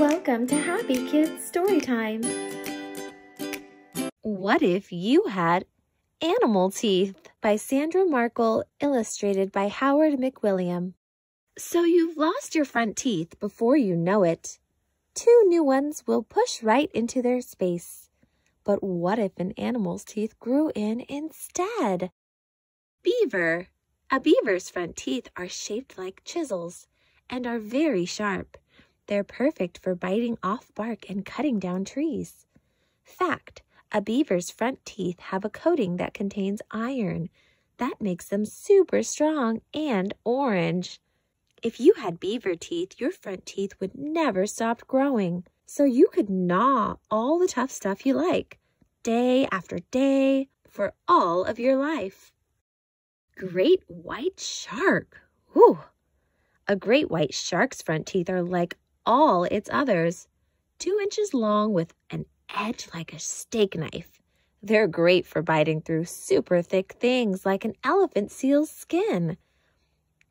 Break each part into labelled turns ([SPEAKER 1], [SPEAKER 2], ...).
[SPEAKER 1] Welcome to Happy Kids Storytime. What if you had animal teeth? By Sandra Markle, illustrated by Howard McWilliam. So you've lost your front teeth before you know it. Two new ones will push right into their space. But what if an animal's teeth grew in instead? Beaver. A beaver's front teeth are shaped like chisels and are very sharp. They're perfect for biting off bark and cutting down trees. Fact, a beaver's front teeth have a coating that contains iron. That makes them super strong and orange. If you had beaver teeth, your front teeth would never stop growing. So you could gnaw all the tough stuff you like, day after day, for all of your life. Great white shark. Whew. A great white shark's front teeth are like all its others, two inches long with an edge like a steak knife. They're great for biting through super thick things like an elephant seal's skin.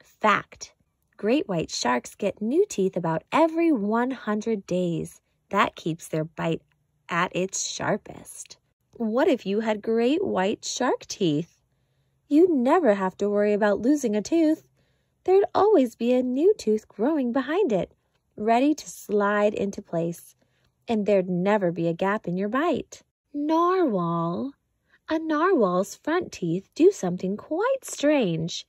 [SPEAKER 1] Fact, great white sharks get new teeth about every 100 days. That keeps their bite at its sharpest. What if you had great white shark teeth? You'd never have to worry about losing a tooth. There'd always be a new tooth growing behind it ready to slide into place, and there'd never be a gap in your bite. Narwhal. A narwhal's front teeth do something quite strange.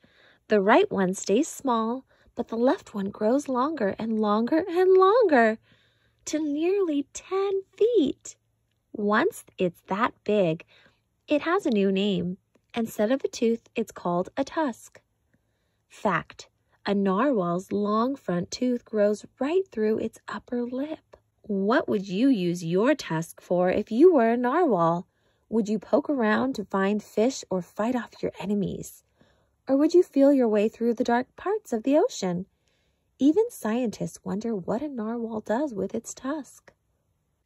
[SPEAKER 1] The right one stays small, but the left one grows longer and longer and longer to nearly 10 feet. Once it's that big, it has a new name. Instead of a tooth, it's called a tusk. Fact a narwhal's long front tooth grows right through its upper lip. What would you use your tusk for if you were a narwhal? Would you poke around to find fish or fight off your enemies? Or would you feel your way through the dark parts of the ocean? Even scientists wonder what a narwhal does with its tusk.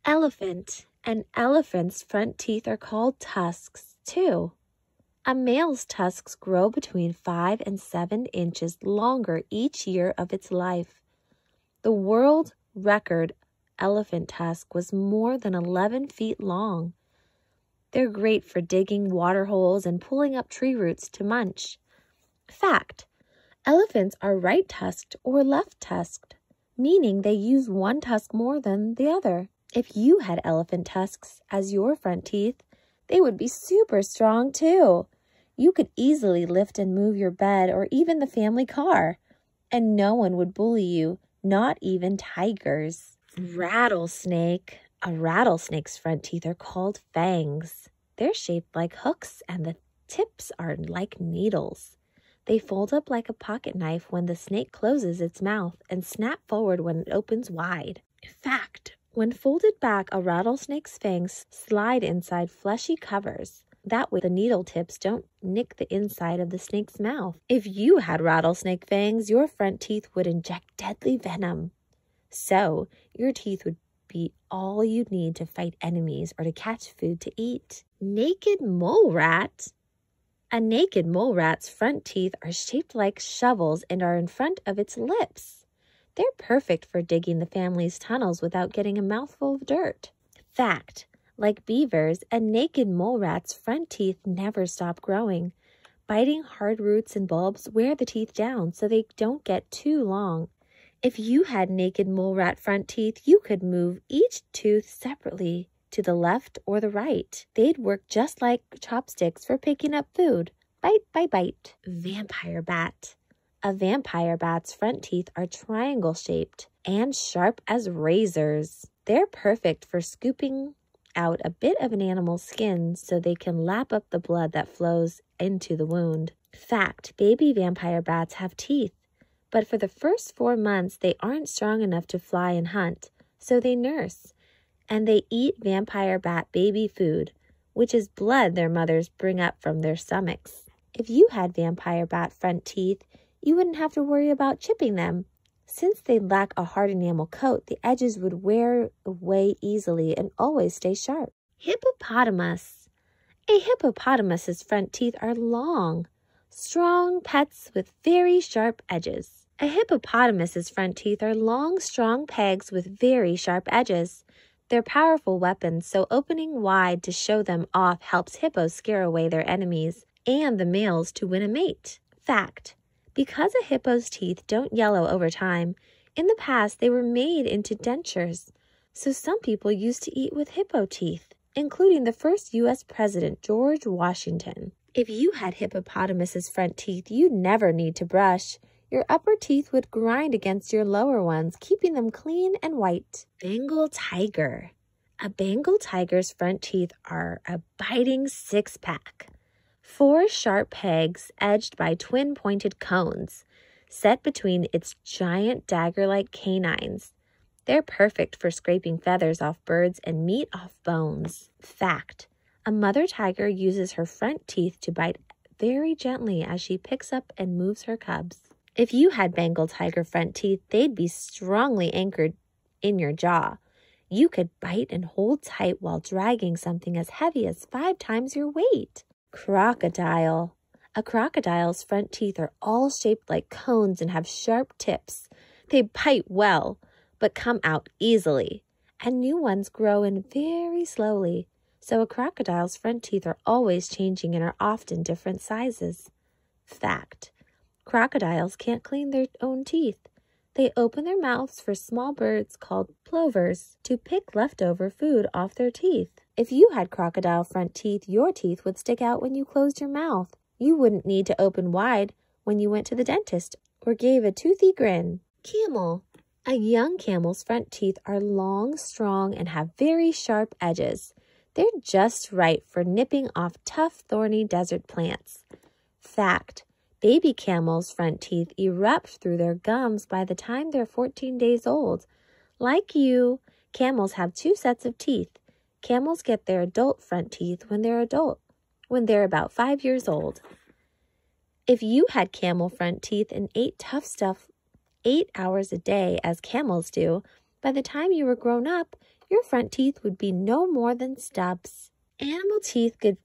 [SPEAKER 1] Elephant. An elephant's front teeth are called tusks, too. A male's tusks grow between 5 and 7 inches longer each year of its life. The world record elephant tusk was more than 11 feet long. They're great for digging water holes and pulling up tree roots to munch. Fact Elephants are right tusked or left tusked, meaning they use one tusk more than the other. If you had elephant tusks as your front teeth, they would be super strong too you could easily lift and move your bed or even the family car, and no one would bully you, not even tigers. Rattlesnake. A rattlesnake's front teeth are called fangs. They're shaped like hooks, and the tips are like needles. They fold up like a pocket knife when the snake closes its mouth and snap forward when it opens wide. Fact when folded back, a rattlesnake's fangs slide inside fleshy covers. That way the needle tips don't nick the inside of the snake's mouth. If you had rattlesnake fangs, your front teeth would inject deadly venom. So your teeth would be all you'd need to fight enemies or to catch food to eat. Naked mole rat? A naked mole rat's front teeth are shaped like shovels and are in front of its lips. They're perfect for digging the family's tunnels without getting a mouthful of dirt. Fact like beavers and naked mole rats, front teeth never stop growing, biting hard roots and bulbs wear the teeth down so they don't get too long. If you had naked mole rat front teeth, you could move each tooth separately to the left or the right. They'd work just like chopsticks for picking up food, bite by bite. Vampire bat. A vampire bat's front teeth are triangle shaped and sharp as razors. They're perfect for scooping out a bit of an animal's skin so they can lap up the blood that flows into the wound. Fact baby vampire bats have teeth, but for the first four months they aren't strong enough to fly and hunt, so they nurse. And they eat vampire bat baby food, which is blood their mothers bring up from their stomachs. If you had vampire bat front teeth, you wouldn't have to worry about chipping them since they lack a hard enamel coat, the edges would wear away easily and always stay sharp. Hippopotamus. A hippopotamus's front teeth are long, strong pets with very sharp edges. A hippopotamus's front teeth are long, strong pegs with very sharp edges. They're powerful weapons, so opening wide to show them off helps hippos scare away their enemies and the males to win a mate. Fact because a hippo's teeth don't yellow over time, in the past they were made into dentures. So some people used to eat with hippo teeth, including the first U.S. President George Washington. If you had hippopotamus's front teeth, you'd never need to brush. Your upper teeth would grind against your lower ones, keeping them clean and white. Bengal tiger. A Bengal tiger's front teeth are a biting six pack four sharp pegs edged by twin pointed cones set between its giant dagger like canines. They're perfect for scraping feathers off birds and meat off bones. Fact A mother tiger uses her front teeth to bite very gently as she picks up and moves her cubs. If you had Bengal tiger front teeth, they'd be strongly anchored in your jaw. You could bite and hold tight while dragging something as heavy as five times your weight. Crocodile. A crocodile's front teeth are all shaped like cones and have sharp tips. They bite well, but come out easily, and new ones grow in very slowly. So a crocodile's front teeth are always changing and are often different sizes. Fact Crocodiles can't clean their own teeth. They open their mouths for small birds called plovers to pick leftover food off their teeth. If you had crocodile front teeth, your teeth would stick out when you closed your mouth. You wouldn't need to open wide when you went to the dentist or gave a toothy grin. Camel. A young camel's front teeth are long, strong, and have very sharp edges. They're just right for nipping off tough, thorny desert plants. Fact. Baby camels' front teeth erupt through their gums by the time they're 14 days old. Like you, camels have two sets of teeth. Camels get their adult front teeth when they're adult, when they're about five years old. If you had camel front teeth and ate tough stuff eight hours a day, as camels do, by the time you were grown up, your front teeth would be no more than stubs. Animal teeth could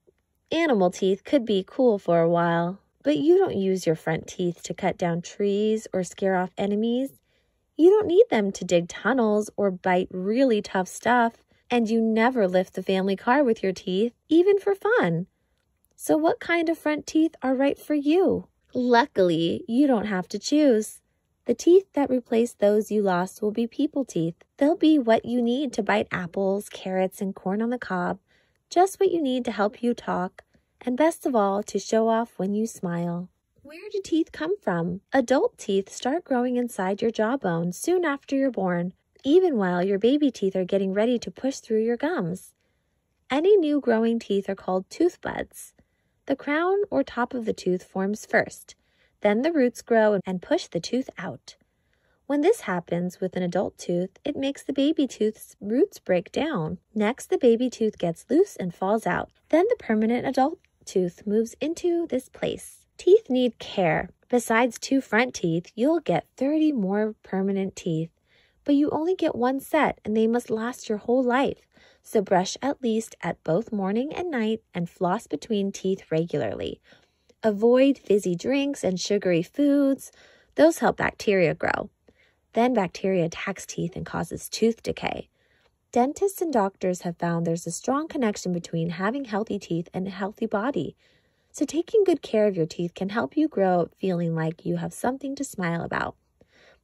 [SPEAKER 1] animal teeth could be cool for a while, but you don't use your front teeth to cut down trees or scare off enemies. You don't need them to dig tunnels or bite really tough stuff and you never lift the family car with your teeth, even for fun. So what kind of front teeth are right for you? Luckily, you don't have to choose. The teeth that replace those you lost will be people teeth. They'll be what you need to bite apples, carrots, and corn on the cob, just what you need to help you talk, and best of all, to show off when you smile. Where do teeth come from? Adult teeth start growing inside your jawbone soon after you're born, even while your baby teeth are getting ready to push through your gums. Any new growing teeth are called tooth buds. The crown or top of the tooth forms first, then the roots grow and push the tooth out. When this happens with an adult tooth, it makes the baby tooth's roots break down. Next, the baby tooth gets loose and falls out. Then the permanent adult tooth moves into this place. Teeth need care. Besides two front teeth, you'll get 30 more permanent teeth but you only get one set and they must last your whole life. So brush at least at both morning and night and floss between teeth regularly. Avoid fizzy drinks and sugary foods. Those help bacteria grow. Then bacteria attacks teeth and causes tooth decay. Dentists and doctors have found there's a strong connection between having healthy teeth and a healthy body. So, taking good care of your teeth can help you grow feeling like you have something to smile about.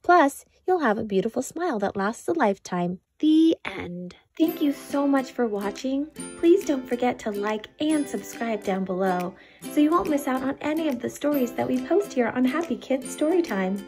[SPEAKER 1] Plus, you'll have a beautiful smile that lasts a lifetime. The end. Thank you so much for watching. Please don't forget to like and subscribe down below so you won't miss out on any of the stories that we post here on Happy Kids Storytime.